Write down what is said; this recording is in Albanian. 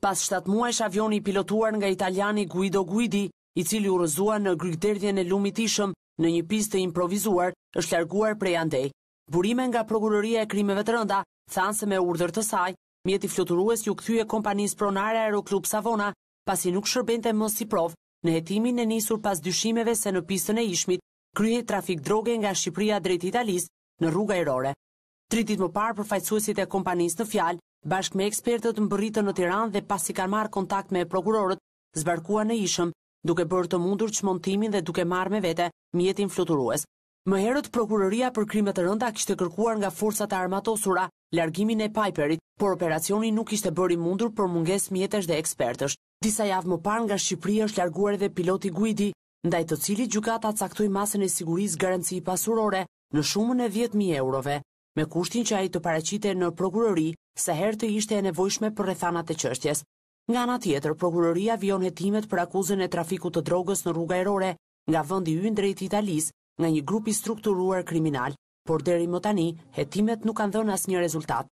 Pas 7 muajsh avioni pilotuar nga italiani Guido Guidi, i cili u rëzua në grygderdhjen e lumit ishëm në një pistë improvizuar, është larguar prej andej. Burime nga prokuroria e krimeve të rënda, thanë se me urdër të saj, mjeti fluturues ju këthyje kompanis pronare Aeroklub Savona, pasi nuk shërbente më si prov në jetimin e nisur pas dyshimeve se në pistën e ishmit, kryhe trafik droge nga Shqipria drejt Italis në rruga erore. Tritit dit më parë përfajtësuesit e kompanis në fjalë, Bashk me ekspertët më bërritë në Tiran dhe pasi kanë marë kontakt me prokurorët, zbarkua në ishëm, duke bërë të mundur që montimin dhe duke marë me vete mjetin fluturues. Më herët, prokuroria për krimet të rënda kështë kërkuar nga forësat armatosura largimin e Piperit, por operacioni nuk ishte bëri mundur për munges mjetesh dhe ekspertës. Disa javë më parë nga Shqipëria është larguar edhe piloti Guidi, ndaj të cili gjukata caktoj masën e siguris garanci pasurore në shumën e 10.000 eurove me kushtin që a i të pareqite në prokurori se her të ishte e nevojshme për rethanat e qështjes. Nga nga tjetër, prokuroria vion hetimet për akuzën e trafiku të drogës në rruga erore nga vëndi yn drejt Italis nga një grupi strukturuar kriminal, por deri më tani, hetimet nuk kanë dhënë as një rezultat.